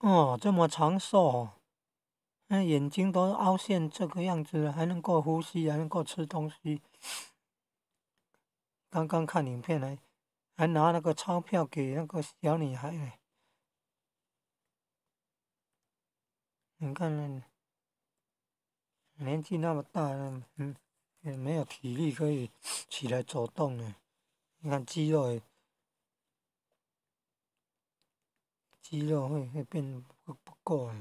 哦，这么长寿，那眼睛都凹陷这个样子，还能够呼吸，还能够吃东西。刚刚看影片呢，还拿那个钞票给那个小女孩呢。你看那年纪那么大，嗯，也没有体力可以起来走动了。你看肌肉肌肉会会变不过去。